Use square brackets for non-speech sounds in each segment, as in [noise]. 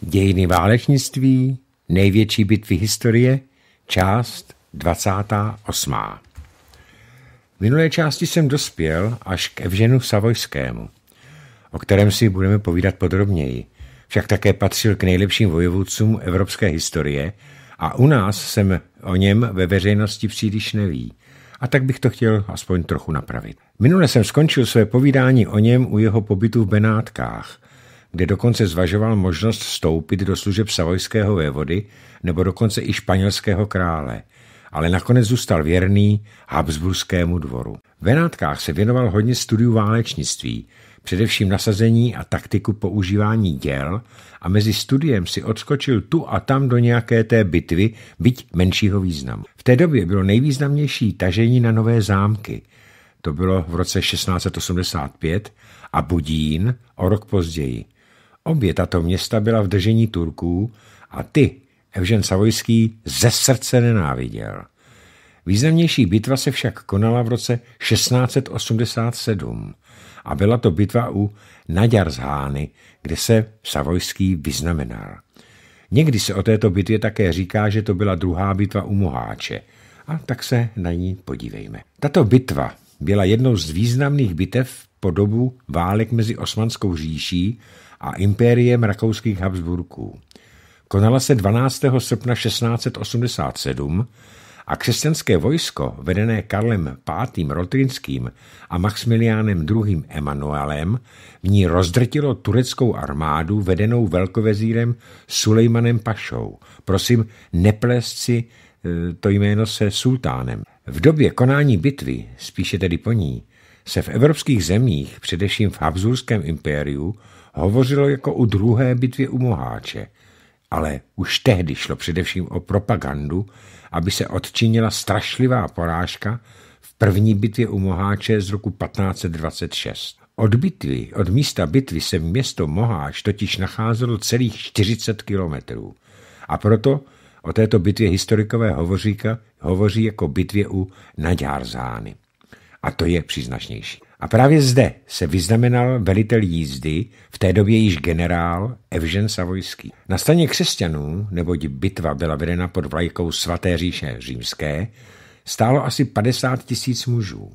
Dějiny válečnictví, největší bitvy historie, část 28. V minulé části jsem dospěl až k Evženu Savojskému, o kterém si budeme povídat podrobněji. Však také patřil k nejlepším vojevůdcům evropské historie a u nás jsem o něm ve veřejnosti příliš neví. A tak bych to chtěl aspoň trochu napravit. Minule jsem skončil své povídání o něm u jeho pobytu v Benátkách – kde dokonce zvažoval možnost vstoupit do služeb savojského vévody nebo dokonce i španělského krále, ale nakonec zůstal věrný Habsburskému dvoru. V Venátkách se věnoval hodně studiu válečnictví, především nasazení a taktiku používání děl a mezi studiem si odskočil tu a tam do nějaké té bitvy, byť menšího významu. V té době bylo nejvýznamnější tažení na nové zámky. To bylo v roce 1685 a Budín o rok později. Obě tato města byla v držení Turků a ty Evžen Savojský ze srdce nenáviděl. Významnější bitva se však konala v roce 1687 a byla to bitva u Naďarzhány, kde se Savojský vyznamenal. Někdy se o této bitvě také říká, že to byla druhá bitva u Moháče a tak se na ní podívejme. Tato bitva byla jednou z významných bitev po dobu válek mezi Osmanskou říší a impériem rakouských Habsburků. Konala se 12. srpna 1687 a křesťanské vojsko, vedené Karlem V. Rotrinským a Maximiliánem II. Emanuelem, v ní rozdrtilo tureckou armádu vedenou velkovezírem Sulejmanem Pašou. Prosím, neplést si e, to jméno se sultánem. V době konání bitvy, spíše tedy po ní, se v evropských zemích, především v Habsburském impériu, hovořilo jako u druhé bitvě u Moháče, ale už tehdy šlo především o propagandu, aby se odčinila strašlivá porážka v první bitvě u Moháče z roku 1526. Od bitvy, od místa bitvy se město Moháč totiž nacházelo celých 40 kilometrů. A proto o této bitvě historikové hovoříka hovoří jako bitvě u Naďárzány. A to je příznačnější. A právě zde se vyznamenal velitel jízdy, v té době již generál Evžen Savojský. Na straně křesťanů, neboť bitva byla vedena pod vlajkou svaté říše římské, stálo asi 50 tisíc mužů.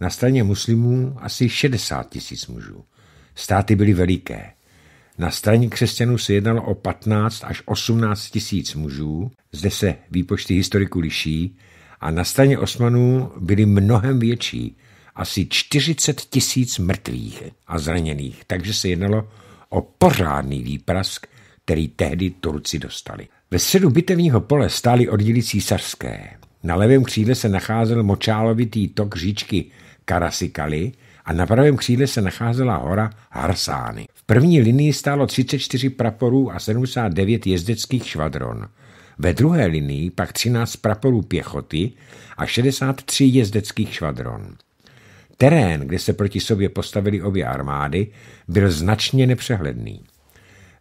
Na straně muslimů asi 60 tisíc mužů. Státy byly veliké. Na straně křesťanů se jednalo o 15 až 18 tisíc mužů, zde se výpočty historiku liší, a na straně osmanů byly mnohem větší – asi 40 tisíc mrtvých a zraněných, takže se jednalo o pořádný výprask, který tehdy Turci dostali. Ve středu bitevního pole stály oddíly císařské. Na levém křídle se nacházel močálovitý tok říčky Karasikali a na pravém křídle se nacházela hora Harsány. V první linii stálo 34 praporů a 79 jezdeckých švadron. Ve druhé linii pak 13 praporů pěchoty a 63 jezdeckých švadron. Terén, kde se proti sobě postavily obě armády, byl značně nepřehledný.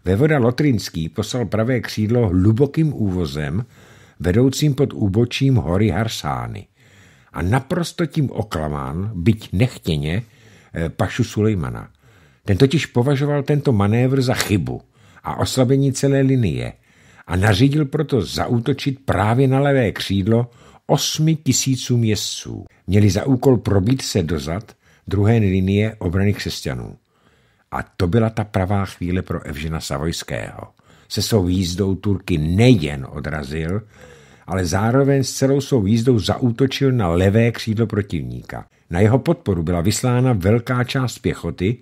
Vévoda Lotrinský poslal pravé křídlo hlubokým úvozem, vedoucím pod úbočím hory Harsány. A naprosto tím oklamán, byť nechtěně, eh, Pašu Sulejmana. Ten totiž považoval tento manévr za chybu a oslabení celé linie a nařídil proto zaútočit právě na levé křídlo osmi tisícům jezdců. Měli za úkol probít se dozad druhé linie obrany křesťanů. A to byla ta pravá chvíle pro Evžena Savojského. Se svou jízdou Turky nejen odrazil, ale zároveň s celou svou jízdou zaútočil na levé křídlo protivníka. Na jeho podporu byla vyslána velká část pěchoty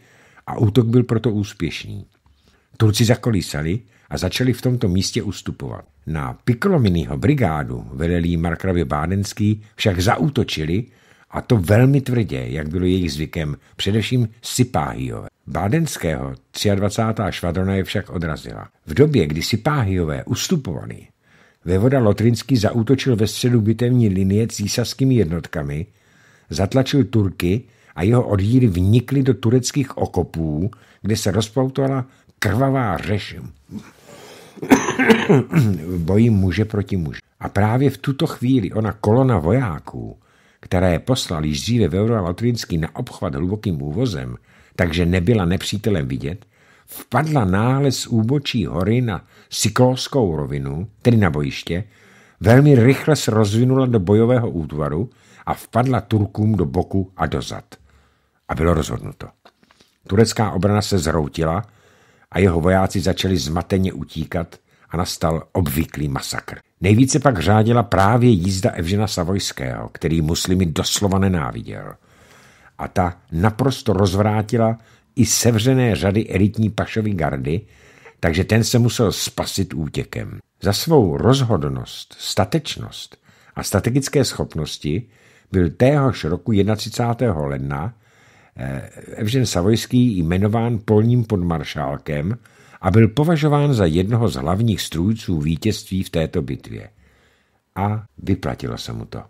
a útok byl proto úspěšný. Turci zakolísali a začali v tomto místě ustupovat. Na Piccolominího brigádu vedelí markravě Bádenský však zaútočili a to velmi tvrdě, jak bylo jejich zvykem, především Sipáhiové. Bádenského 23. švadrona je však odrazila. V době, kdy Sipáhiové ustupovali, vevoda Lotrinský zaútočil ve středu bitevní linie císařskými jednotkami, zatlačil Turky a jeho oddíly vnikly do tureckých okopů, kde se rozpoutovala krvavá řeš v [coughs] boji muže proti muži. A právě v tuto chvíli ona kolona vojáků, které poslal již dříve Veura Latvinský na obchvat hlubokým úvozem, takže nebyla nepřítelem vidět, vpadla náhle z úbočí hory na Sikolskou rovinu, tedy na bojiště, velmi rychle se rozvinula do bojového útvaru a vpadla Turkům do boku a dozad. A bylo rozhodnuto. Turecká obrana se zroutila, a jeho vojáci začali zmateně utíkat a nastal obvyklý masakr. Nejvíce pak řádila právě jízda Evžena Savojského, který muslimy doslova nenáviděl. A ta naprosto rozvrátila i sevřené řady elitní pašovy gardy, takže ten se musel spasit útěkem. Za svou rozhodnost, statečnost a strategické schopnosti byl téhož roku 31. ledna Eh, Evžen Savojský jmenován polním podmaršálkem a byl považován za jednoho z hlavních strůjců vítězství v této bitvě. A vyplatilo se mu to.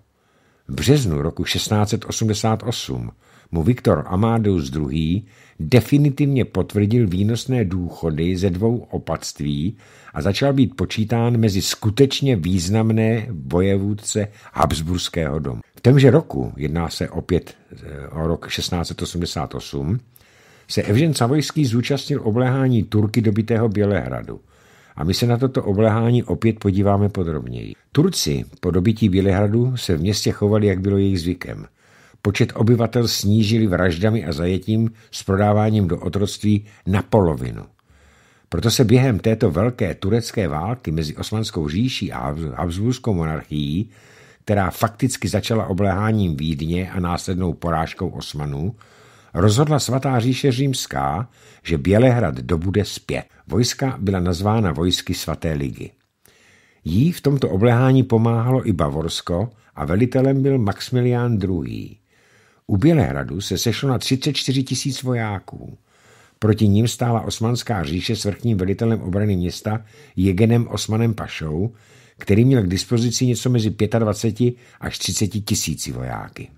V březnu roku 1688 mu Viktor Amadeus II. definitivně potvrdil výnosné důchody ze dvou opatství a začal být počítán mezi skutečně významné vojevůdce Habsburského domu. V témže roku, jedná se opět eh, o rok 1688, se Evžen Savojský zúčastnil obléhání Turky dobitého Bělehradu. A my se na toto obléhání opět podíváme podrobněji. Turci po dobití Bělehradu se v městě chovali, jak bylo jejich zvykem. Počet obyvatel snížili vraždami a zajetím s prodáváním do otroctví na polovinu. Proto se během této velké turecké války mezi Osmanskou říší a Habsburskou monarchií která fakticky začala obleháním Vídně a následnou porážkou Osmanů, rozhodla svatá říše římská, že Bělehrad dobude zpět. Vojska byla nazvána vojsky svaté ligy. Jí v tomto oblehání pomáhalo i Bavorsko a velitelem byl Maximilián II. U Bělehradu se sešlo na 34 tisíc vojáků. Proti ním stála osmanská říše s vrchním velitelem obrany města Jegenem Osmanem Pašou, který měl k dispozici něco mezi 25 až 30 tisíci vojáky.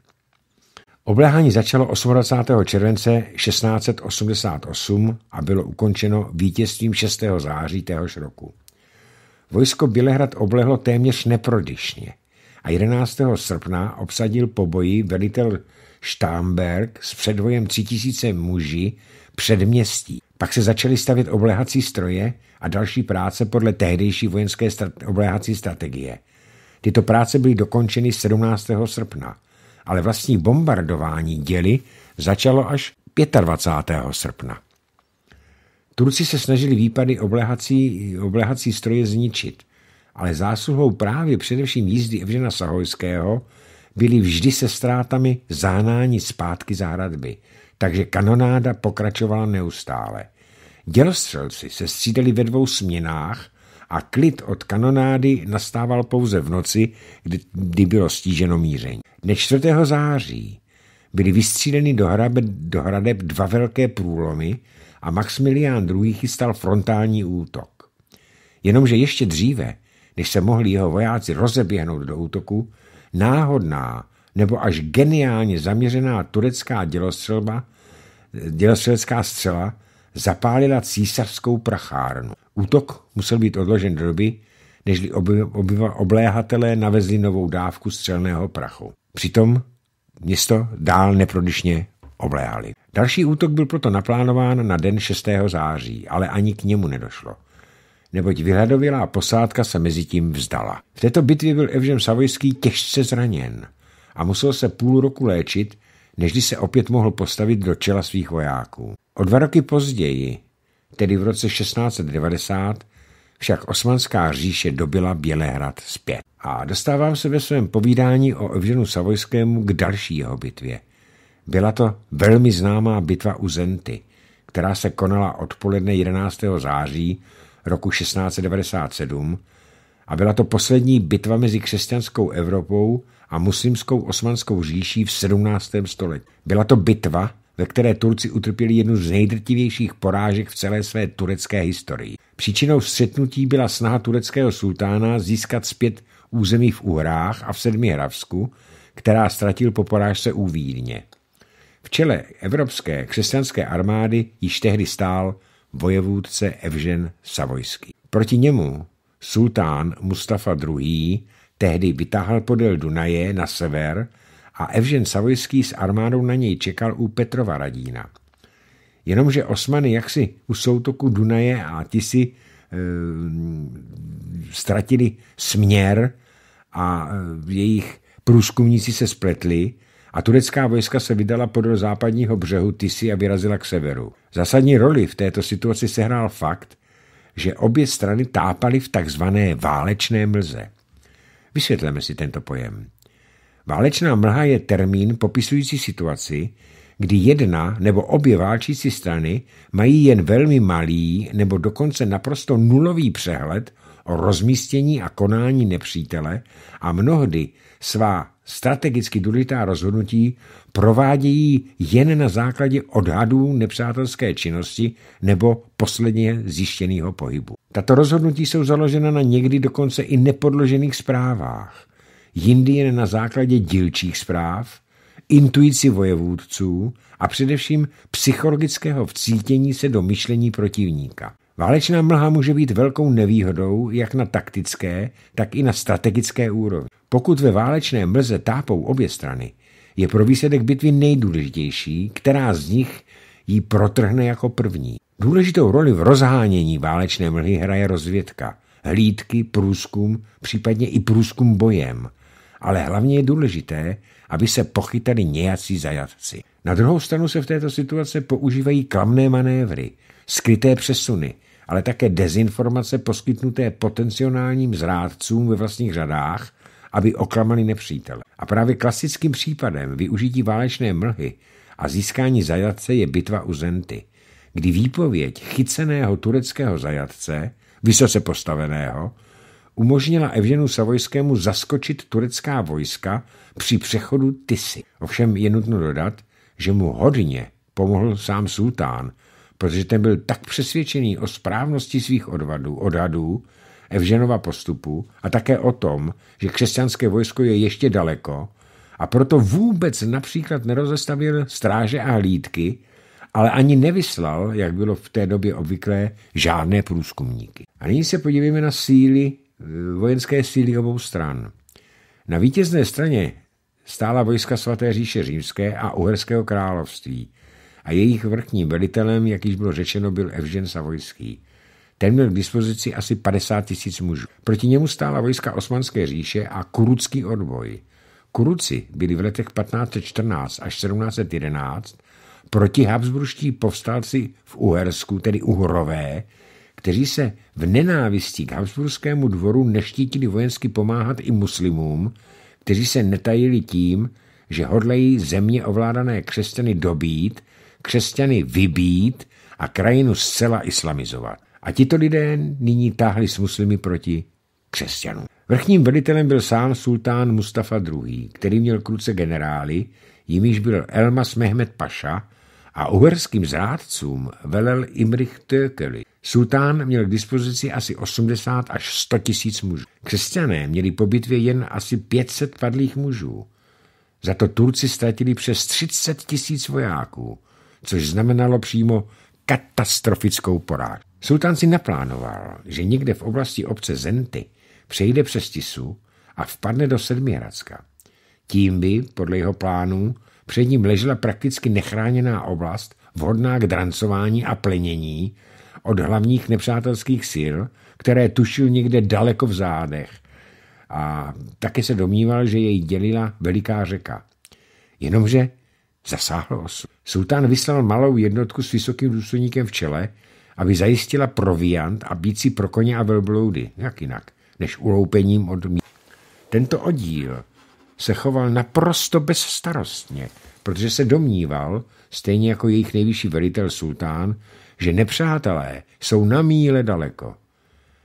Obléhání začalo 28. července 1688 a bylo ukončeno vítězstvím 6. září téhož roku. Vojsko Bělehrad oblehlo téměř neprodyšně a 11. srpna obsadil po boji velitel Štámberg s předvojem 3000 muži městí. Pak se začaly stavět obléhací stroje a další práce podle tehdejší vojenské strat- obléhací strategie. Tyto práce byly dokončeny 17. srpna, ale vlastní bombardování děly začalo až 25. srpna. Turci se snažili výpady obléhací, oblehací stroje zničit, ale zásluhou právě především jízdy Evžena Sahojského byli vždy se ztrátami zánání zpátky za hradby – takže kanonáda pokračovala neustále. Dělostřelci se střídali ve dvou směnách a klid od kanonády nastával pouze v noci, kdy, kdy bylo stíženo míření. Dne 4. září byly vystříleny do, hrabe, do hradeb dva velké průlomy a Maximilián II. chystal frontální útok. Jenomže ještě dříve, než se mohli jeho vojáci rozeběhnout do útoku, náhodná nebo až geniálně zaměřená turecká dělostřelba, dělostřelecká střela zapálila císařskou prachárnu. Útok musel být odložen do doby, nežli obléhatelé navezli novou dávku střelného prachu. Přitom město dál neprodyšně obléhali. Další útok byl proto naplánován na den 6. září, ale ani k němu nedošlo neboť vyhledovělá posádka se mezi tím vzdala. V této bitvě byl Evžem Savojský těžce zraněn a musel se půl roku léčit, nežli se opět mohl postavit do čela svých vojáků. O dva roky později, tedy v roce 1690, však osmanská říše dobila Bělehrad zpět. A dostávám se ve svém povídání o Evženu Savojskému k další jeho bitvě. Byla to velmi známá bitva u Zenty, která se konala odpoledne 11. září roku 1697 a byla to poslední bitva mezi křesťanskou Evropou a muslimskou osmanskou říší v 17. století. Byla to bitva, ve které Turci utrpěli jednu z nejdrtivějších porážek v celé své turecké historii. Příčinou střetnutí byla snaha tureckého sultána získat zpět území v Uhrách a v Sedmihravsku, která ztratil po porážce u Vídně. V čele evropské křesťanské armády již tehdy stál vojevůdce Evžen Savojský. Proti němu sultán Mustafa II Tehdy vytáhl podél Dunaje na sever a Evžen Savojský s armádou na něj čekal u Petrova Radína. Jenomže Osmany jaksi u soutoku Dunaje a Tisy e, eh, ztratili směr a eh, jejich průzkumníci se spletli a turecká vojska se vydala podél západního břehu Tisy a vyrazila k severu. Zásadní roli v této situaci sehrál fakt, že obě strany tápaly v takzvané válečné mlze. Vysvětleme si tento pojem. Válečná mlha je termín popisující situaci, kdy jedna nebo obě válčící strany mají jen velmi malý nebo dokonce naprosto nulový přehled o rozmístění a konání nepřítele a mnohdy svá strategicky důležitá rozhodnutí provádějí jen na základě odhadů nepřátelské činnosti nebo posledně zjištěného pohybu. Tato rozhodnutí jsou založena na někdy dokonce i nepodložených zprávách, jindy jen na základě dílčích zpráv, intuici vojevůdců a především psychologického vcítění se do myšlení protivníka. Válečná mlha může být velkou nevýhodou jak na taktické, tak i na strategické úrovni. Pokud ve válečné mlze tápou obě strany, je pro výsledek bitvy nejdůležitější, která z nich ji protrhne jako první. Důležitou roli v rozhánění válečné mlhy hraje rozvědka, hlídky, průzkum, případně i průzkum bojem. Ale hlavně je důležité, aby se pochytali nějací zajatci. Na druhou stranu se v této situace používají klamné manévry, skryté přesuny, ale také dezinformace poskytnuté potenciálním zrádcům ve vlastních řadách, aby oklamali nepřítele. A právě klasickým případem využití válečné mlhy a získání zajatce je bitva u Zenty, kdy výpověď chyceného tureckého zajatce, vysoce postaveného, umožnila Evženu Savojskému zaskočit turecká vojska při přechodu Tisy. Ovšem je nutno dodat, že mu hodně pomohl sám sultán, protože ten byl tak přesvědčený o správnosti svých odvadů, odhadů, Evženova postupu a také o tom, že křesťanské vojsko je ještě daleko a proto vůbec například nerozestavil stráže a hlídky, ale ani nevyslal, jak bylo v té době obvyklé, žádné průzkumníky. A nyní se podívejme na síly, eh, vojenské síly obou stran. Na vítězné straně stála vojska svaté říše římské a uherského království, a jejich vrchním velitelem, jak již bylo řečeno, byl Evžen Savojský. Ten měl k dispozici asi 50 tisíc mužů. Proti němu stála vojska Osmanské říše a kurucký odboj. Kuruci byli v letech 1514 až 1711 proti habsburští povstalci v Uhersku, tedy Uhorové, kteří se v nenávisti k habsburskému dvoru neštítili vojensky pomáhat i muslimům, kteří se netajili tím, že hodlají země ovládané křesťany dobít křesťany vybít a krajinu zcela islamizovat. A tito lidé nyní táhli s muslimy proti křesťanům. Vrchním velitelem byl sám sultán Mustafa II., který měl kruce generály, jimiž byl Elmas Mehmed Paša, a uherským zrádcům velel Imrich Tökeli. Sultán měl k dispozici asi 80 až 100 tisíc mužů. Křesťané měli po bitvě jen asi 500 padlých mužů. Za to Turci ztratili přes 30 tisíc vojáků což znamenalo přímo katastrofickou porážku. Sultán si naplánoval, že někde v oblasti obce Zenty přejde přes Tisu a vpadne do Sedmihradska. Tím by, podle jeho plánů, před ním ležela prakticky nechráněná oblast, vhodná k drancování a plenění od hlavních nepřátelských sil, které tušil někde daleko v zádech. A taky se domníval, že jej dělila veliká řeka. Jenomže Zasáhlo osu. Sultán vyslal malou jednotku s vysokým důstojníkem v čele, aby zajistila proviant a bící pro koně a velbloudy, jak jinak, než uloupením od mí. Tento oddíl se choval naprosto bezstarostně, protože se domníval, stejně jako jejich nejvyšší velitel sultán, že nepřátelé jsou na míle daleko.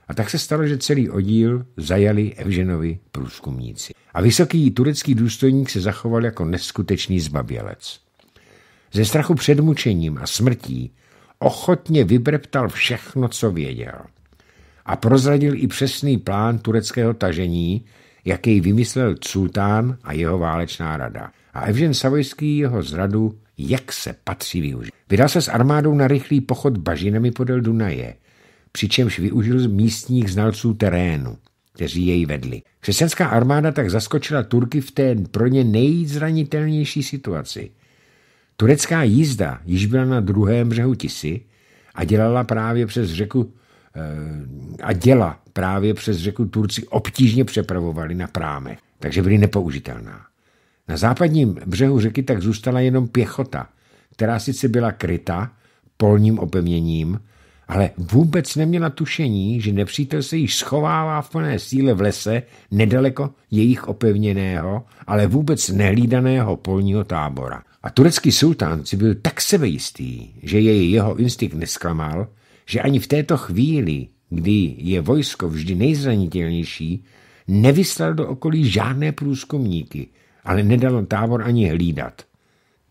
A tak se stalo, že celý oddíl zajali Evženovi průzkumníci a vysoký turecký důstojník se zachoval jako neskutečný zbabělec. Ze strachu před mučením a smrtí ochotně vybreptal všechno, co věděl. A prozradil i přesný plán tureckého tažení, jaký vymyslel Sultán a jeho válečná rada. A Evžen Savojský jeho zradu, jak se patří využít. Vydal se s armádou na rychlý pochod bažinami podél Dunaje, přičemž využil místních znalců terénu kteří jej vedli. Křesťanská armáda tak zaskočila Turky v té pro ně nejzranitelnější situaci. Turecká jízda již byla na druhém břehu Tisy a dělala právě přes řeku eh, a děla právě přes řeku Turci obtížně přepravovali na práme, takže byly nepoužitelná. Na západním břehu řeky tak zůstala jenom pěchota, která sice byla kryta polním opevněním, ale vůbec neměla tušení, že nepřítel se již schovává v plné síle v lese nedaleko jejich opevněného, ale vůbec nehlídaného polního tábora. A turecký sultán si byl tak sebejistý, že jej jeho instinkt nesklamal, že ani v této chvíli, kdy je vojsko vždy nejzranitelnější, nevyslal do okolí žádné průzkumníky, ale nedal tábor ani hlídat.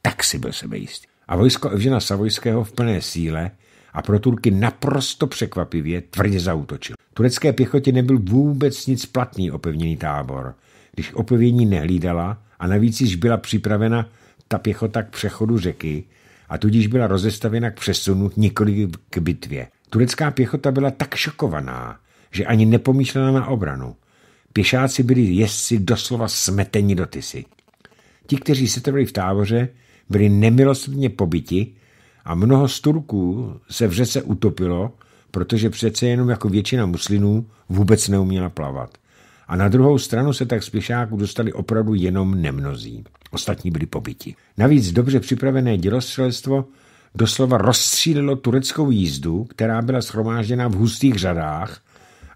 Tak si byl sebejistý. A vojsko Evžena Savojského v plné síle a pro Turky naprosto překvapivě tvrdě zautočil. Turecké pěchotě nebyl vůbec nic platný opevněný tábor, když opevnění nehlídala a navíc již byla připravena ta pěchota k přechodu řeky a tudíž byla rozestavěna k přesunu nikoli k bitvě. Turecká pěchota byla tak šokovaná, že ani nepomýšlela na obranu. Pěšáci byli jezdci doslova smeteni do tysy. Ti, kteří se trvali v táboře, byli nemilosrdně pobiti a mnoho z Turků se v řece utopilo, protože přece jenom jako většina muslinů vůbec neuměla plavat. A na druhou stranu se tak z pěšáků dostali opravdu jenom nemnozí. Ostatní byli pobiti. Navíc dobře připravené dělostřelstvo doslova rozstřílilo tureckou jízdu, která byla schromážděna v hustých řadách,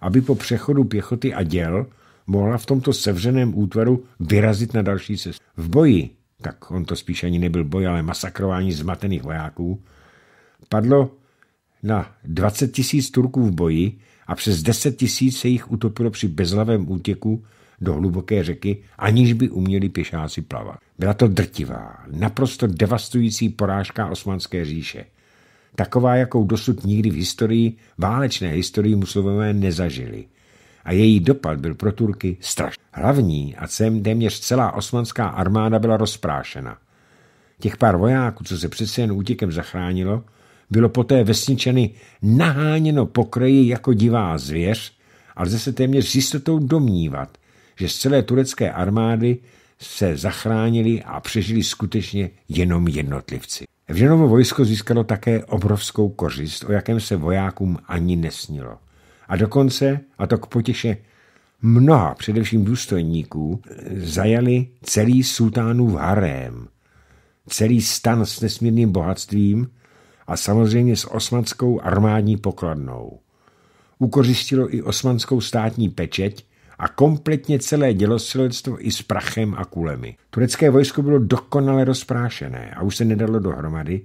aby po přechodu pěchoty a děl mohla v tomto sevřeném útvaru vyrazit na další cestu. V boji tak on to spíš ani nebyl boj, ale masakrování zmatených vojáků, padlo na 20 tisíc Turků v boji a přes 10 tisíc se jich utopilo při bezlavém útěku do hluboké řeky, aniž by uměli pěšáci plavat. Byla to drtivá, naprosto devastující porážka osmanské říše. Taková, jakou dosud nikdy v historii, válečné historii muslimové nezažili – a její dopad byl pro Turky strašný. Hlavní a cem téměř celá osmanská armáda byla rozprášena. Těch pár vojáků, co se přece jen útěkem zachránilo, bylo poté vesničeny naháněno pokreji jako divá zvěř ale lze se téměř s jistotou domnívat, že z celé turecké armády se zachránili a přežili skutečně jenom jednotlivci. Evženovo vojsko získalo také obrovskou kořist, o jakém se vojákům ani nesnilo a dokonce, a to k potěše mnoha především důstojníků, zajali celý sultánův harém, celý stan s nesmírným bohatstvím a samozřejmě s osmanskou armádní pokladnou. Ukořistilo i osmanskou státní pečeť a kompletně celé dělostřelectvo i s prachem a kulemi. Turecké vojsko bylo dokonale rozprášené a už se nedalo dohromady,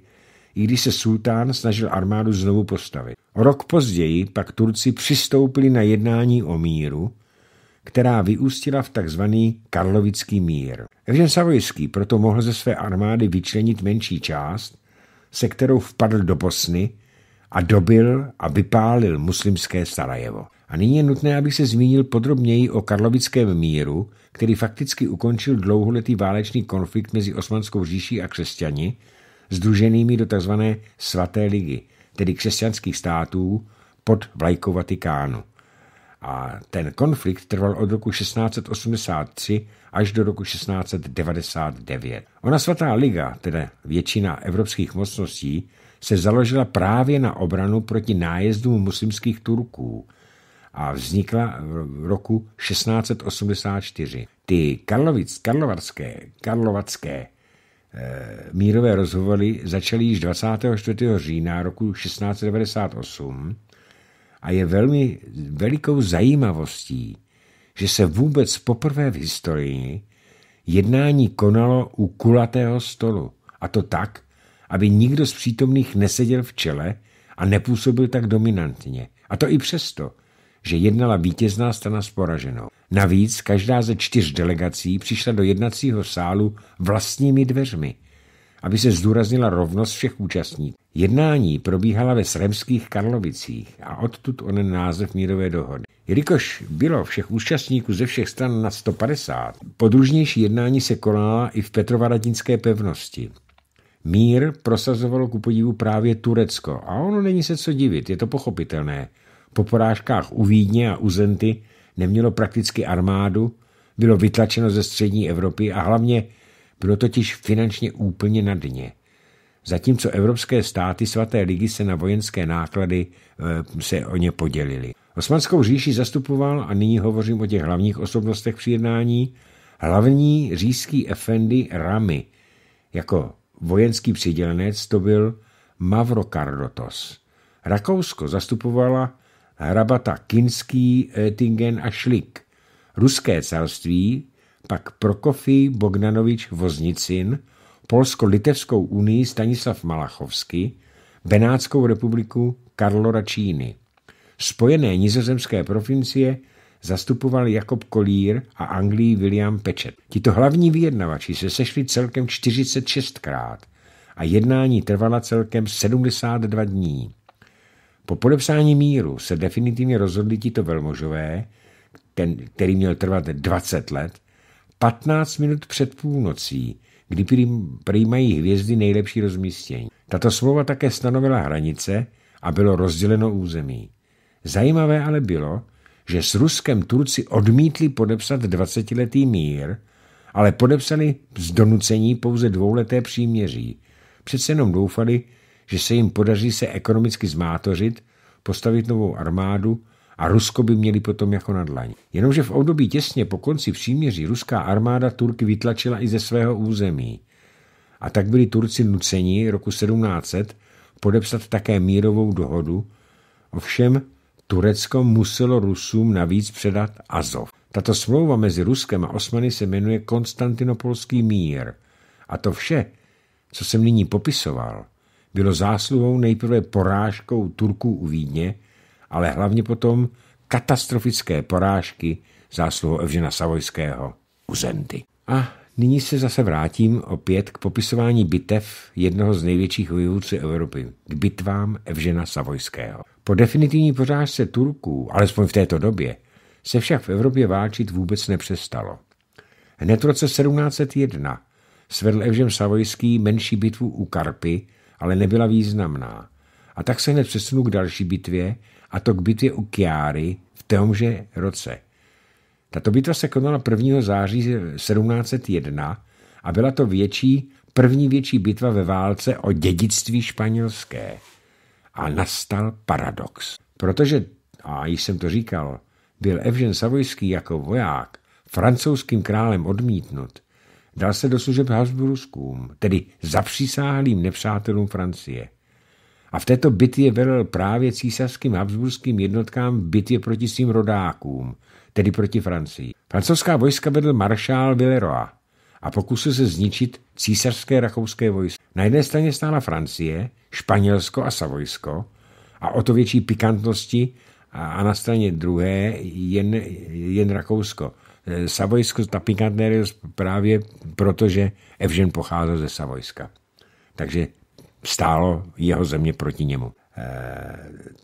i když se sultán snažil armádu znovu postavit. Rok později pak Turci přistoupili na jednání o míru, která vyústila v tzv. Karlovický mír. Evžen Savojský proto mohl ze své armády vyčlenit menší část, se kterou vpadl do Bosny a dobil a vypálil muslimské Sarajevo. A nyní je nutné, abych se zmínil podrobněji o karlovickém míru, který fakticky ukončil dlouholetý válečný konflikt mezi Osmanskou říší a křesťani, združenými do tzv. svaté ligy, tedy křesťanských států pod vlajkou Vatikánu. A ten konflikt trval od roku 1683 až do roku 1699. Ona svatá liga, tedy většina evropských mocností, se založila právě na obranu proti nájezdům muslimských Turků a vznikla v roku 1684. Ty karlovic, karlovarské, karlovacké Eh, mírové rozhovory začaly již 24. října roku 1698 a je velmi velikou zajímavostí, že se vůbec poprvé v historii jednání konalo u kulatého stolu. A to tak, aby nikdo z přítomných neseděl v čele a nepůsobil tak dominantně. A to i přesto, že jednala vítězná strana s poraženou. Navíc každá ze čtyř delegací přišla do jednacího sálu vlastními dveřmi, aby se zdůraznila rovnost všech účastníků. Jednání probíhala ve Sremských Karlovicích a odtud onen název mírové dohody. Jelikož bylo všech účastníků ze všech stran na 150, podružnější jednání se konala i v Petrovaradinské pevnosti. Mír prosazovalo ku podivu právě Turecko a ono není se co divit, je to pochopitelné – po porážkách u Vídně a u Zenty nemělo prakticky armádu, bylo vytlačeno ze střední Evropy a hlavně bylo totiž finančně úplně na dně. Zatímco evropské státy svaté ligy se na vojenské náklady eh, se o ně podělili. Osmanskou říši zastupoval, a nyní hovořím o těch hlavních osobnostech při jednání, hlavní říšský efendi Rami. Jako vojenský přidělenec to byl Mavrokardotos. Rakousko zastupovala Rabata Kinský, eh, Tingen a Šlik. Ruské carství, pak Prokofij Bogdanovič, Voznicin, Polsko-Litevskou unii Stanislav Malachovsky, Benátskou republiku Karlo Račíny. Spojené nizozemské provincie zastupoval Jakob Kolír a Anglii William Pečet. Tito hlavní vyjednavači se sešli celkem 46krát a jednání trvala celkem 72 dní. Po podepsání míru se definitivně rozhodli tito velmožové, ten, který měl trvat 20 let, 15 minut před půlnocí, kdy přijímají hvězdy nejlepší rozmístění. Tato slova také stanovila hranice a bylo rozděleno území. Zajímavé ale bylo, že s Ruskem Turci odmítli podepsat 20-letý mír, ale podepsali z donucení pouze dvouleté příměří. Přece jenom doufali, že se jim podaří se ekonomicky zmátořit, postavit novou armádu a Rusko by měli potom jako na dlaní. Jenomže v období těsně po konci příměří ruská armáda Turky vytlačila i ze svého území. A tak byli Turci nuceni roku 1700 podepsat také mírovou dohodu, ovšem Turecko muselo Rusům navíc předat Azov. Tato smlouva mezi Ruskem a Osmany se jmenuje Konstantinopolský mír. A to vše, co jsem nyní popisoval, bylo zásluhou nejprve porážkou Turků u Vídně, ale hlavně potom katastrofické porážky zásluhou Evžena Savojského u Zendy. A nyní se zase vrátím opět k popisování bitev jednoho z největších vojevůdců Evropy, k bitvám Evžena Savojského. Po definitivní porážce Turků, alespoň v této době, se však v Evropě válčit vůbec nepřestalo. Hned v roce 1701 svedl Evžem Savojský menší bitvu u Karpy ale nebyla významná. A tak se hned přesunu k další bitvě, a to k bitvě u Kiáry v témže roce. Tato bitva se konala 1. září 1701 a byla to větší, první větší bitva ve válce o dědictví španělské. A nastal paradox. Protože, a již jsem to říkal, byl Evžen Savojský jako voják francouzským králem odmítnut, dal se do služeb Habsburskům, tedy zapřísáhlým nepřátelům Francie. A v této bitvě velel právě císařským habsburským jednotkám v bitvě proti svým rodákům, tedy proti Francii. Francouzská vojska vedl maršál Villeroa a pokusil se zničit císařské rakouské vojsko. Na jedné straně stála Francie, Španělsko a Savojsko a o to větší pikantnosti a, a na straně druhé jen, jen Rakousko. Eh, Savojsko, ta pikantnérie právě protože Evžen pocházel ze Savojska. Takže stálo jeho země proti němu. Eh,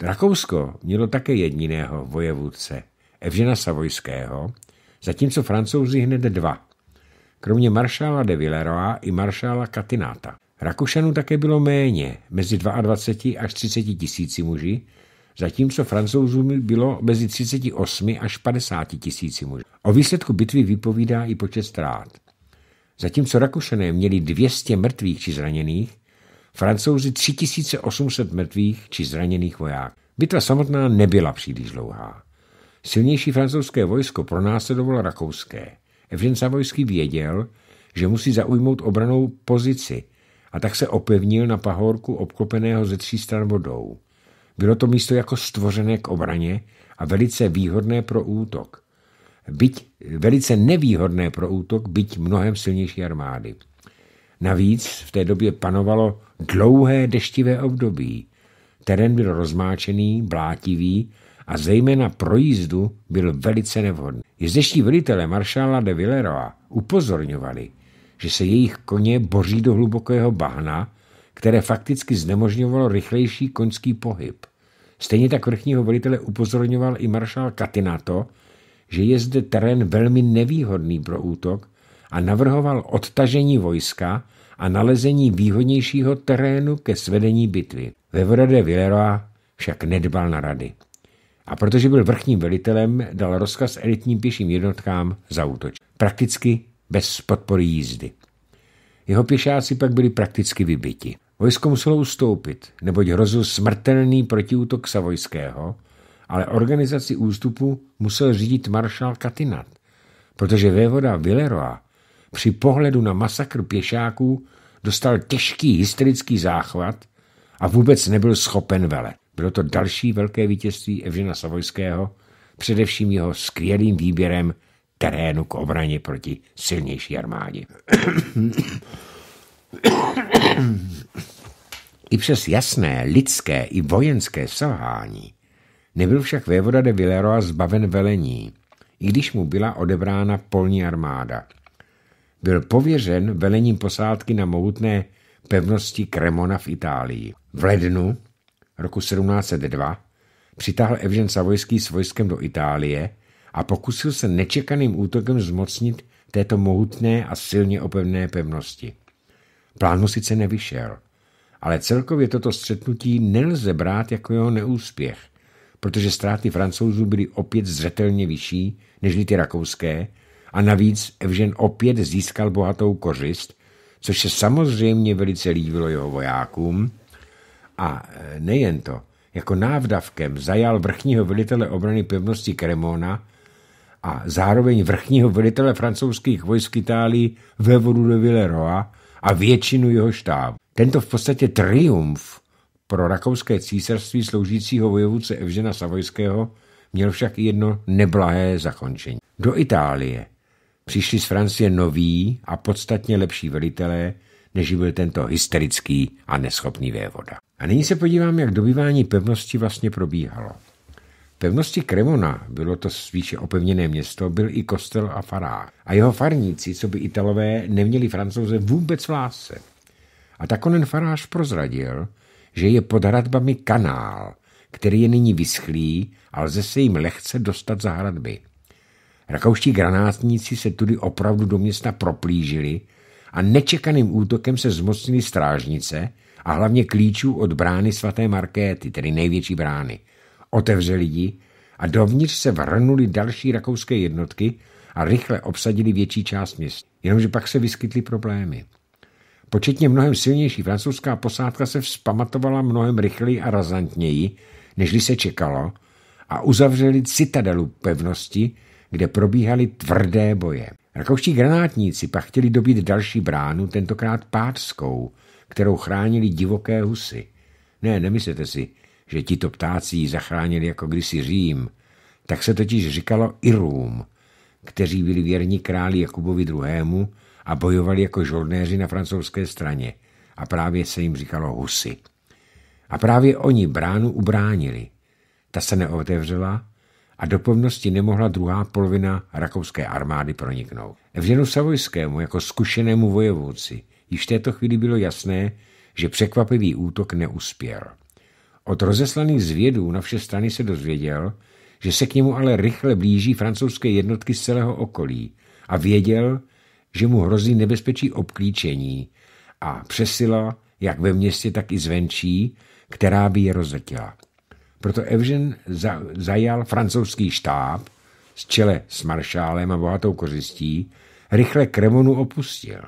Rakousko mělo také jediného vojevůdce, Evžena Savojského, zatímco francouzi hned dva. Kromě maršála de Villeroa i maršála Katináta. Rakušanů také bylo méně, mezi 22 až 30 tisíci muži, zatímco francouzům bylo mezi 38 až 50 tisíci mužů. O výsledku bitvy vypovídá i počet ztrát. Zatímco Rakušané měli 200 mrtvých či zraněných, francouzi 3800 mrtvých či zraněných voják. Bitva samotná nebyla příliš dlouhá. Silnější francouzské vojsko pronásledovalo rakouské. Evžen Savojský věděl, že musí zaujmout obranou pozici a tak se opevnil na pahorku obklopeného ze tří stran vodou. Bylo to místo jako stvořené k obraně a velice výhodné pro útok. Byť velice nevýhodné pro útok, byť mnohem silnější armády. Navíc v té době panovalo dlouhé deštivé období. Terén byl rozmáčený, blátivý a zejména pro jízdu byl velice nevhodný. Jezdeští velitele maršála de Villeroa upozorňovali, že se jejich koně boří do hlubokého bahna, které fakticky znemožňovalo rychlejší koňský pohyb. Stejně tak vrchního velitele upozorňoval i maršál Katinato, že je zde terén velmi nevýhodný pro útok a navrhoval odtažení vojska a nalezení výhodnějšího terénu ke svedení bitvy. Vevora de Villera však nedbal na rady. A protože byl vrchním velitelem, dal rozkaz elitním pěším jednotkám zaútočit Prakticky bez podpory jízdy. Jeho pěšáci pak byli prakticky vybiti. Vojsko muselo ustoupit, neboť hrozil smrtelný protiútok Savojského, ale organizaci ústupu musel řídit maršál Katinat, protože vévoda Villeroa při pohledu na masakr pěšáků dostal těžký hysterický záchvat a vůbec nebyl schopen vele. Bylo to další velké vítězství Evžena Savojského, především jeho skvělým výběrem terénu k obraně proti silnější armádě. I přes jasné lidské i vojenské selhání nebyl však vévoda de Villeroa zbaven velení, i když mu byla odebrána polní armáda. Byl pověřen velením posádky na mohutné pevnosti Kremona v Itálii. V lednu roku 1702 přitáhl Evžen Savojský s vojskem do Itálie a pokusil se nečekaným útokem zmocnit této mohutné a silně opevné pevnosti plánu sice nevyšel, ale celkově toto střetnutí nelze brát jako jeho neúspěch, protože ztráty francouzů byly opět zřetelně vyšší než ty rakouské a navíc Evžen opět získal bohatou kořist, což se samozřejmě velice líbilo jeho vojákům. A e, nejen to, jako návdavkem zajal vrchního velitele obrany pevnosti Kremona a zároveň vrchního velitele francouzských vojsk Itálii ve Vodu de Villeroa, a většinu jeho štábu. Tento v podstatě triumf pro rakouské císařství sloužícího vojevůdce Evžena Savojského měl však i jedno neblahé zakončení. Do Itálie přišli z Francie noví a podstatně lepší velitelé, než byl tento hysterický a neschopný vévoda. A nyní se podívám, jak dobývání pevnosti vlastně probíhalo pevnosti Kremona, bylo to spíše opevněné město, byl i kostel a fará. A jeho farníci, co by Italové, neměli francouze vůbec v lásce. A tak onen farář prozradil, že je pod hradbami kanál, který je nyní vyschlý a lze se jim lehce dostat za hradby. Rakouští granátníci se tudy opravdu do města proplížili a nečekaným útokem se zmocnili strážnice a hlavně klíčů od brány svaté Markéty, tedy největší brány – otevřeli ji a dovnitř se vrnuly další rakouské jednotky a rychle obsadili větší část měst. Jenomže pak se vyskytly problémy. Početně mnohem silnější francouzská posádka se vzpamatovala mnohem rychleji a razantněji, nežli se čekalo, a uzavřeli citadelu pevnosti, kde probíhaly tvrdé boje. Rakouští granátníci pak chtěli dobít další bránu, tentokrát pádskou, kterou chránili divoké husy. Ne, nemyslete si, že tito ptáci zachránili jako kdysi Řím, tak se totiž říkalo Irům, kteří byli věrní králi Jakubovi II. a bojovali jako žoldnéři na francouzské straně a právě se jim říkalo husy. A právě oni bránu ubránili. Ta se neotevřela a do pevnosti nemohla druhá polovina rakouské armády proniknout. Evženu Savojskému jako zkušenému vojevůci již v této chvíli bylo jasné, že překvapivý útok neuspěl. Od rozeslaných zvědů na vše strany se dozvěděl, že se k němu ale rychle blíží francouzské jednotky z celého okolí a věděl, že mu hrozí nebezpečí obklíčení a přesila, jak ve městě, tak i zvenčí, která by je rozetila. Proto Evžen za, zajal francouzský štáb z čele s maršálem a bohatou kořistí, rychle Kremonu opustil.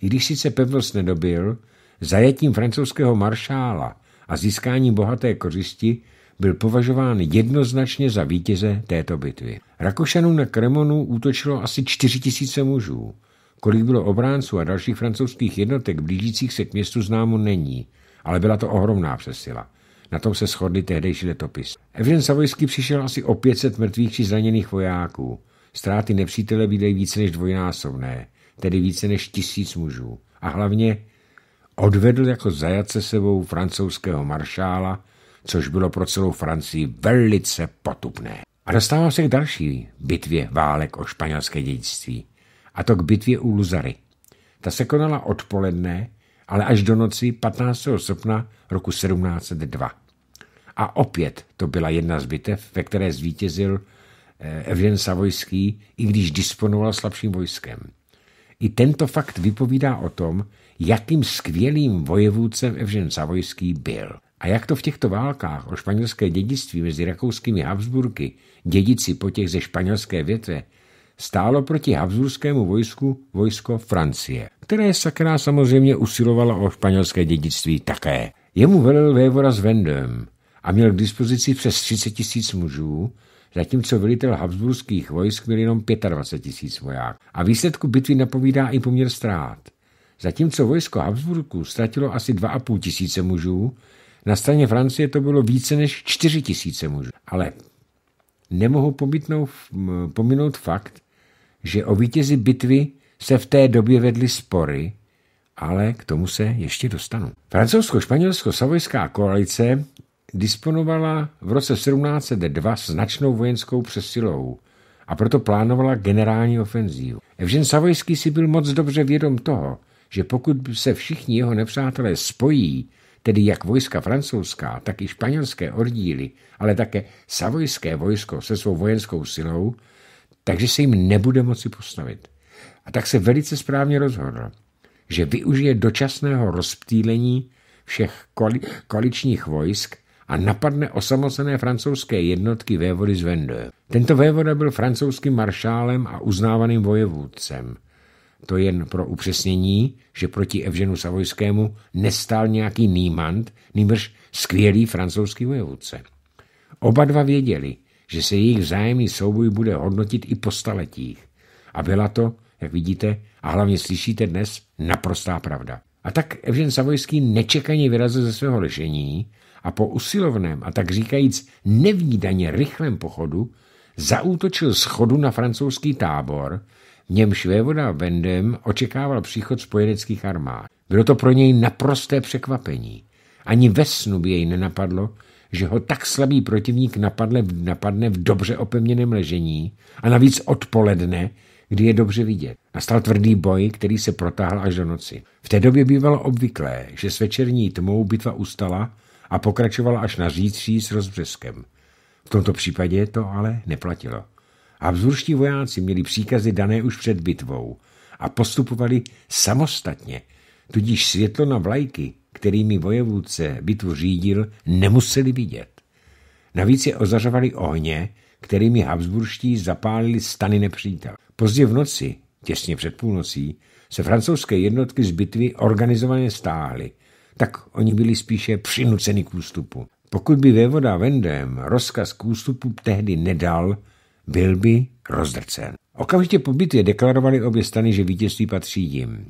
I když sice pevnost nedobil, zajetím francouzského maršála a získání bohaté kořisti byl považován jednoznačně za vítěze této bitvy. Rakošanů na Kremonu útočilo asi 4 tisíce mužů. Kolik bylo obránců a dalších francouzských jednotek blížících se k městu známo není, ale byla to ohromná přesila. Na tom se shodli tehdejší letopis. Evžen Savojský přišel asi o 500 mrtvých či zraněných vojáků. Ztráty nepřítele byly více než dvojnásobné, tedy více než tisíc mužů. A hlavně odvedl jako zajace sebou francouzského maršála, což bylo pro celou Francii velice potupné. A dostával se k další bitvě válek o španělské dědictví, a to k bitvě u Luzary. Ta se konala odpoledne, ale až do noci 15. srpna roku 1702. A opět to byla jedna z bitev, ve které zvítězil eh, Evgen Savojský, i když disponoval slabším vojskem. I tento fakt vypovídá o tom, jakým skvělým vojevůdcem Evžen Savojský byl. A jak to v těchto válkách o španělské dědictví mezi rakouskými Habsburky, dědici po těch ze španělské větve, stálo proti habsburskému vojsku vojsko Francie, které sakra samozřejmě usilovala o španělské dědictví také. Jemu velil vévora s Vendem a měl k dispozici přes 30 tisíc mužů, zatímco velitel habsburských vojsk měl jenom 25 tisíc voják. A výsledku bitvy napovídá i poměr ztrát. Zatímco vojsko Habsburků ztratilo asi 2,5 tisíce mužů, na straně Francie to bylo více než 4 tisíce mužů. Ale nemohu pominout fakt, že o vítězi bitvy se v té době vedly spory, ale k tomu se ještě dostanu. Francouzsko-španělsko-savojská koalice disponovala v roce 1702 značnou vojenskou přesilou a proto plánovala generální ofenzívu. Evžen Savojský si byl moc dobře vědom toho, že pokud se všichni jeho nepřátelé spojí, tedy jak vojska francouzská, tak i španělské oddíly, ale také savojské vojsko se svou vojenskou silou, takže se jim nebude moci postavit. A tak se velice správně rozhodl, že využije dočasného rozptýlení všech koali- koaličních vojsk a napadne osamocené francouzské jednotky vévody z Vendée. Tento vévoda byl francouzským maršálem a uznávaným vojevůdcem – to jen pro upřesnění, že proti Evženu Savojskému nestál nějaký nýmand, nýmrž skvělý francouzský vojevůdce. Oba dva věděli, že se jejich vzájemný souboj bude hodnotit i po staletích. A byla to, jak vidíte a hlavně slyšíte dnes, naprostá pravda. A tak Evžen Savojský nečekaně vyrazil ze svého ležení a po usilovném a tak říkajíc nevýdaně rychlém pochodu zaútočil schodu na francouzský tábor, němž vévoda Vendem očekával příchod spojeneckých armád. Bylo to pro něj naprosté překvapení. Ani ve snu by jej nenapadlo, že ho tak slabý protivník napadle, napadne v dobře opevněném ležení a navíc odpoledne, kdy je dobře vidět. Nastal tvrdý boj, který se protáhl až do noci. V té době bývalo obvyklé, že s večerní tmou bitva ustala a pokračovala až na řící s rozbřeskem. V tomto případě to ale neplatilo. Habsburští vojáci měli příkazy dané už před bitvou a postupovali samostatně, tudíž světlo na vlajky, kterými vojevůdce bitvu řídil, nemuseli vidět. Navíc je ozařovali ohně, kterými Habsburští zapálili stany nepřítel. Pozdě v noci, těsně před půlnocí, se francouzské jednotky z bitvy organizovaně stáhly, tak oni byli spíše přinuceni k ústupu. Pokud by vévoda Vendem rozkaz k ústupu tehdy nedal, byl by rozdrcen. Okamžitě po bitvě deklarovali obě strany, že vítězství patří jim.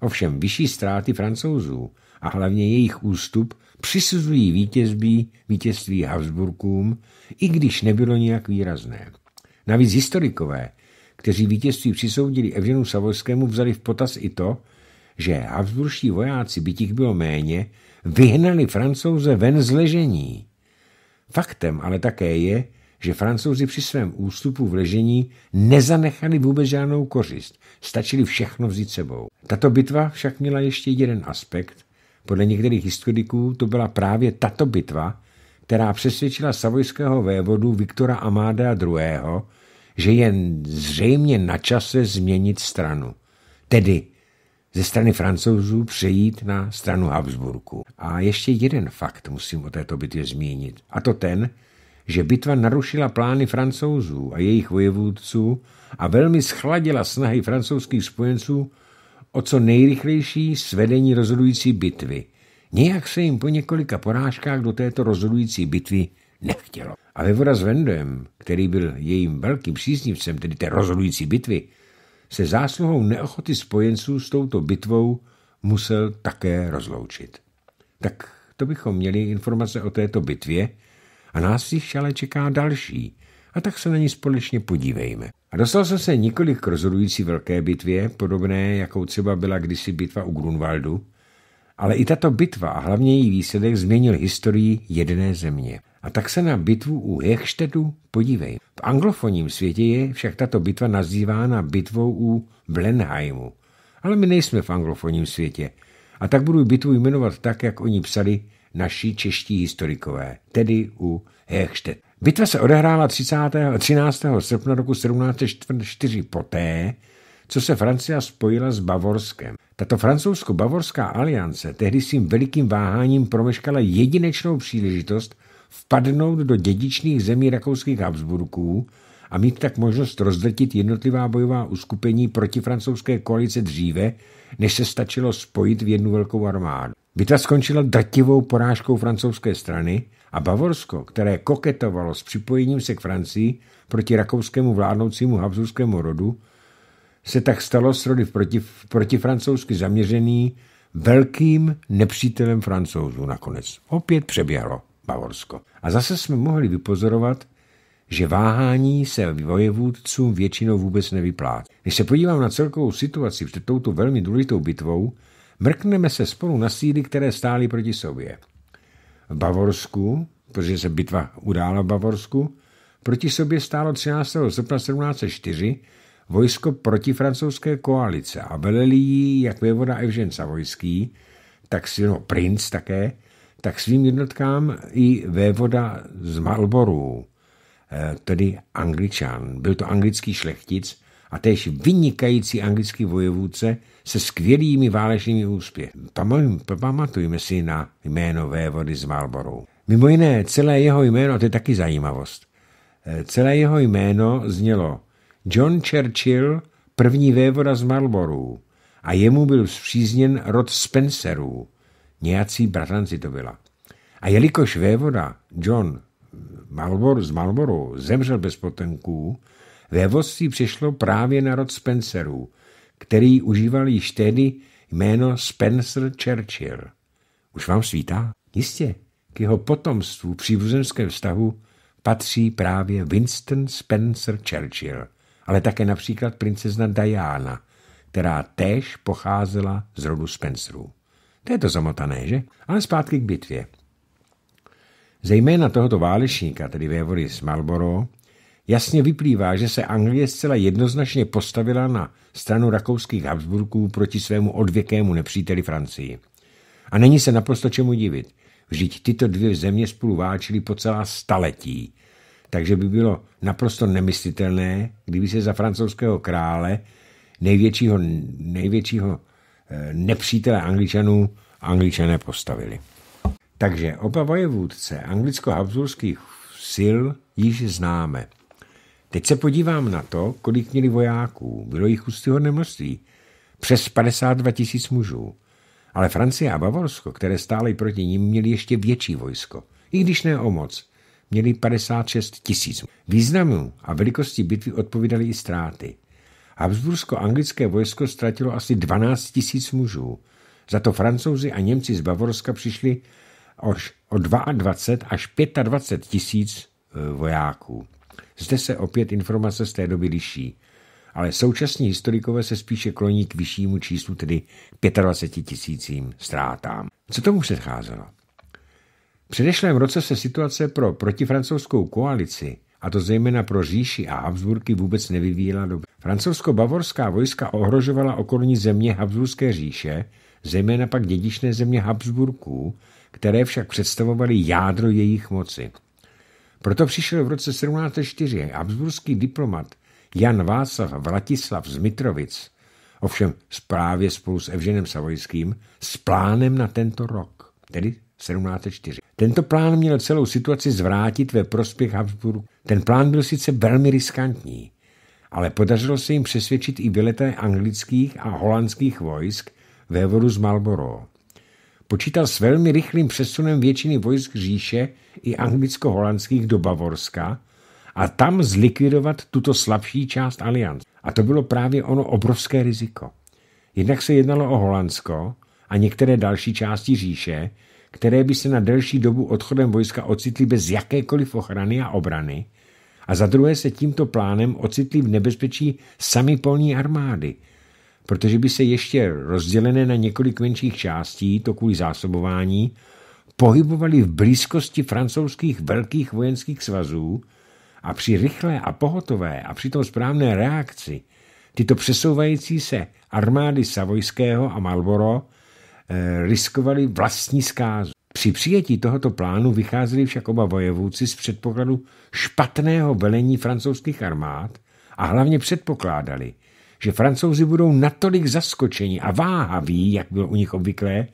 Ovšem vyšší ztráty francouzů a hlavně jejich ústup přisuzují vítězby, vítězství Habsburkům, i když nebylo nijak výrazné. Navíc historikové, kteří vítězství přisoudili Evženu Savojskému, vzali v potaz i to, že habsburští vojáci, by těch bylo méně, vyhnali francouze ven z ležení. Faktem ale také je, že francouzi při svém ústupu v ležení nezanechali vůbec žádnou kořist, stačili všechno vzít sebou. Tato bitva však měla ještě jeden aspekt. Podle některých historiků to byla právě tato bitva, která přesvědčila savojského vévodu Viktora Amáda II., že jen zřejmě na čase změnit stranu. Tedy ze strany francouzů přejít na stranu Habsburku. A ještě jeden fakt musím o této bitvě zmínit, a to ten, že bitva narušila plány francouzů a jejich vojevůdců a velmi schladila snahy francouzských spojenců o co nejrychlejší svedení rozhodující bitvy. Nějak se jim po několika porážkách do této rozhodující bitvy nechtělo. A Vevora s Vendem, který byl jejím velkým příznivcem, tedy té rozhodující bitvy, se zásluhou neochoty spojenců s touto bitvou musel také rozloučit. Tak to bychom měli informace o této bitvě, a nás jich ale čeká další. A tak se na ní společně podívejme. A dostal jsem se nikoli k rozhodující velké bitvě, podobné, jakou třeba byla kdysi bitva u Grunwaldu, ale i tato bitva a hlavně její výsledek změnil historii jedné země. A tak se na bitvu u Hechstedu podívej. V anglofonním světě je však tato bitva nazývána bitvou u Blenheimu. Ale my nejsme v anglofonním světě. A tak budu bitvu jmenovat tak, jak oni psali naši čeští historikové, tedy u Hechstedt. Bitva se odehrála 30. 13. srpna roku 1744 poté, co se Francia spojila s Bavorskem. Tato francouzsko-bavorská aliance tehdy svým velikým váháním promeškala jedinečnou příležitost vpadnout do dědičných zemí rakouských Habsburků a mít tak možnost rozdrtit jednotlivá bojová uskupení proti francouzské koalice dříve, než se stačilo spojit v jednu velkou armádu. Bitva skončila drtivou porážkou francouzské strany a Bavorsko, které koketovalo s připojením se k Francii proti rakouskému vládnoucímu habsburskému rodu, se tak stalo s rody proti, francouzsky zaměřený velkým nepřítelem francouzů nakonec. Opět přeběhlo Bavorsko. A zase jsme mohli vypozorovat, že váhání se vojevůdcům většinou vůbec nevyplát. Když se podívám na celkovou situaci před touto velmi důležitou bitvou, Mrkneme se spolu na síly, které stály proti sobě. V Bavorsku, protože se bitva udála v Bavorsku, proti sobě stálo 13. srpna 1704 vojsko proti francouzské koalice a veleli jí jak vévoda Evžen Savojský, tak si, no, princ také, tak svým jednotkám i vévoda z Malborů, eh, tedy angličan. Byl to anglický šlechtic, a též vynikající anglický vojevůdce se skvělými válečnými úspěchy. Pamatujme si na jméno vévody z Malborou. Mimo jiné, celé jeho jméno, to je taky zajímavost, eh, celé jeho jméno znělo John Churchill, první vévoda z Marlborů a jemu byl zpřízněn rod Spencerů. Nějací bratranci to byla. A jelikož vévoda John Malbor z Malboru zemřel bez potenků, Vévodství přišlo právě na rod Spencerů, který užíval již tehdy jméno Spencer Churchill. Už vám svítá? Jistě, k jeho potomstvu příbuzenském vztahu patří právě Winston Spencer Churchill, ale také například princezna Diana, která též pocházela z rodu Spencerů. To je to zamotané, že? Ale zpátky k bitvě. Zejména tohoto válečníka, tedy vévody z Marlboro, jasně vyplývá, že se Anglie zcela jednoznačně postavila na stranu rakouských Habsburků proti svému odvěkému nepříteli Francii. A není se naprosto čemu divit. Vždyť tyto dvě země spolu váčily po celá staletí, takže by bylo naprosto nemyslitelné, kdyby se za francouzského krále, největšího, největšího eh, nepřítele Angličanů, Angličané postavili. Takže oba vojevůdce anglicko-habsburských sil již známe. Teď se podívám na to, kolik měli vojáků. Bylo jich ústyhodné množství. Přes 52 tisíc mužů. Ale Francie a Bavorsko, které stály proti ním, měli ještě větší vojsko. I když ne o moc. Měli 56 tisíc. Významu a velikosti bitvy odpovídaly i ztráty. Habsbursko-anglické vojsko ztratilo asi 12 tisíc mužů. Za to francouzi a Němci z Bavorska přišli o 22 až 25 tisíc eh, vojáků. Zde se opět informace z té doby liší, ale současní historikové se spíše kloní k vyššímu číslu, tedy 25 tisícím ztrátám. Co tomu předcházelo? V předešlém roce se situace pro protifrancouzskou koalici, a to zejména pro říši a Habsburky, vůbec nevyvíjela dobře. Francouzsko-bavorská vojska ohrožovala okolní země Habsburské říše, zejména pak dědičné země Habsburků, které však představovaly jádro jejich moci. Proto přišel v roce 1704 habsburský diplomat Jan Václav Vratislav z Mitrovic, ovšem právě spolu s Evženem Savojským, s plánem na tento rok, tedy 1704. Tento plán měl celou situaci zvrátit ve prospěch Habsburgu. Ten plán byl sice velmi riskantní, ale podařilo se jim přesvědčit i vyleté anglických a holandských vojsk vévodu z Marlborough počítal s velmi rychlým přesunem většiny vojsk říše i anglicko-holandských do Bavorska a tam zlikvidovat tuto slabší část aliance. A to bylo právě ono obrovské riziko. Jednak se jednalo o Holandsko a některé další části říše, které by se na delší dobu odchodem vojska ocitly bez jakékoliv ochrany a obrany, a za druhé se tímto plánem ocitli v nebezpečí sami polní armády – protože by se ještě rozdělené na několik menších částí, to kvůli zásobování, pohybovali v blízkosti francouzských velkých vojenských svazů a při rychlé a pohotové a přitom správné reakci tyto přesouvající se armády Savojského a Malboro eh, riskovali vlastní zkázu. Při přijetí tohoto plánu vycházeli však oba vojevůci z předpokladu špatného velení francouzských armád a hlavně předpokládali, že francouzi budou natolik zaskočeni a váhaví, jak bylo u nich obvyklé,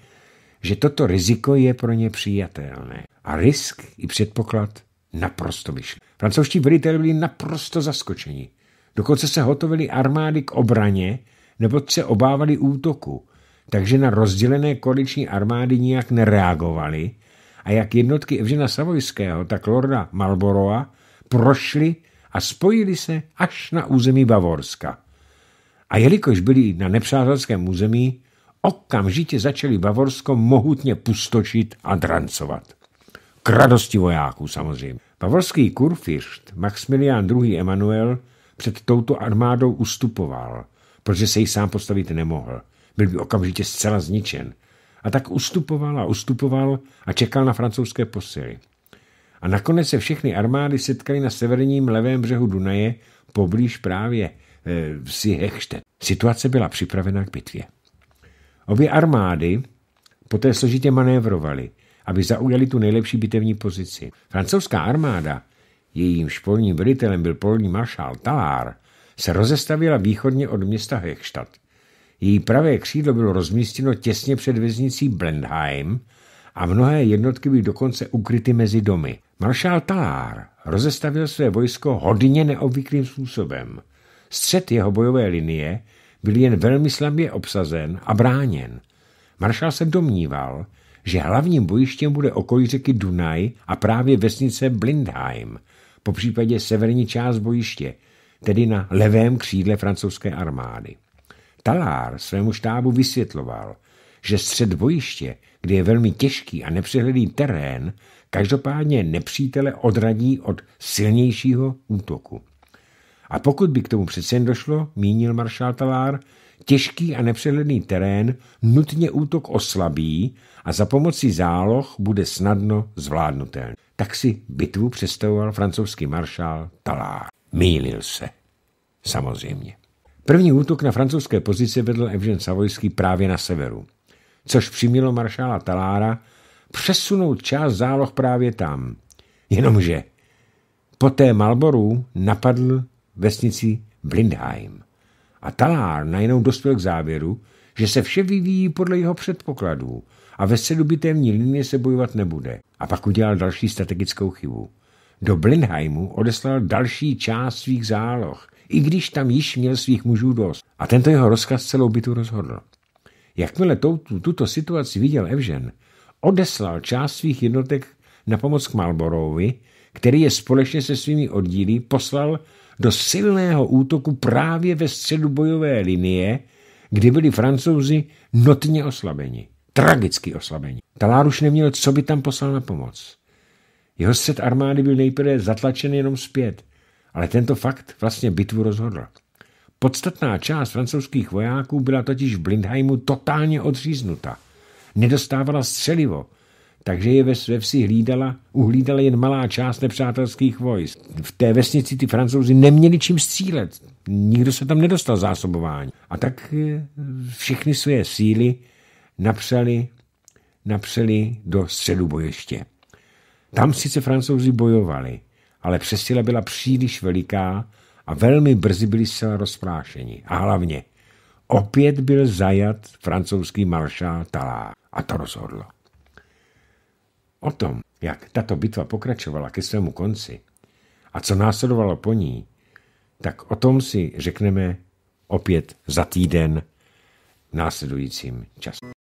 že toto riziko je pro ně přijatelné. A risk i předpoklad naprosto vyšel. Francouzští velitelé byli naprosto zaskočeni. Dokonce se hotovili armády k obraně, nebo se obávali útoku, takže na rozdělené koaliční armády nijak nereagovali a jak jednotky Evžena Savojského, tak lorda Malboroa prošly a spojili se až na území Bavorska a jelikož byli na nepřátelském území, okamžitě začali Bavorsko mohutně pustošit a drancovat. K radosti vojáků samozřejmě. Bavorský kurfiřt Maximilián II. Emanuel před touto armádou ustupoval, protože se jí sám postavit nemohl. Byl by okamžitě zcela zničen. A tak ustupoval a ustupoval a čekal na francouzské posily. A nakonec se všechny armády setkaly na severním levém břehu Dunaje, poblíž právě v eh, Hechte. Situace byla připravena k bitvě. Obě armády poté složitě manévrovaly, aby zaujali tu nejlepší bitevní pozici. Francouzská armáda, jejím špolním velitelem byl polní maršál Talár, se rozestavila východně od města Hechstadt. Její pravé křídlo bylo rozmístěno těsně před věznicí Blendheim a mnohé jednotky byly dokonce ukryty mezi domy. Maršál Talár rozestavil své vojsko hodně neobvyklým způsobem – Střed jeho bojové linie byl jen velmi slabě obsazen a bráněn. Maršál se domníval, že hlavním bojištěm bude okolí řeky Dunaj a právě vesnice Blindheim, po případě severní část bojiště, tedy na levém křídle francouzské armády. Talár svému štábu vysvětloval, že střed bojiště, kde je velmi těžký a nepřehledný terén, každopádně nepřítele odradí od silnějšího útoku. A pokud by k tomu přece jen došlo, mínil maršál Talár, těžký a nepřehledný terén nutně útok oslabí a za pomocí záloh bude snadno zvládnutelný. Tak si bitvu představoval francouzský maršál Talár. Mýlil se. Samozřejmě. První útok na francouzské pozice vedl Evžen Savojský právě na severu, což přimělo maršála Talára přesunout část záloh právě tam. Jenomže poté Malboru napadl Vesnici Blindheim. A Talár najednou dospěl k závěru, že se vše vyvíjí podle jeho předpokladů a ve středu bitevní linie se bojovat nebude. A pak udělal další strategickou chybu. Do Blindheimu odeslal další část svých záloh, i když tam již měl svých mužů dost. A tento jeho rozkaz celou bitu rozhodl. Jakmile toutu, tuto situaci viděl Evžen, odeslal část svých jednotek na pomoc k Malborovi, který je společně se svými oddíly poslal do silného útoku právě ve středu bojové linie, kdy byli francouzi notně oslabeni, tragicky oslabeni. Talár už neměl, co by tam poslal na pomoc. Jeho set armády byl nejprve zatlačen jenom zpět, ale tento fakt vlastně bitvu rozhodl. Podstatná část francouzských vojáků byla totiž v Blindheimu totálně odříznuta. Nedostávala střelivo, takže je ve vsi hlídala, uhlídala jen malá část nepřátelských vojsk. V té vesnici ty francouzi neměli čím střílet, nikdo se tam nedostal zásobování. A tak eh, všechny své síly napřeli, napřeli do středu bojiště. Tam sice francouzi bojovali, ale přesila byla příliš veliká a velmi brzy byli zcela rozprášeni. A hlavně, opět byl zajat francouzský maršál Talá. A to rozhodlo. O tom, jak tato bitva pokračovala ke svému konci a co následovalo po ní, tak o tom si řekneme opět za týden následujícím časem.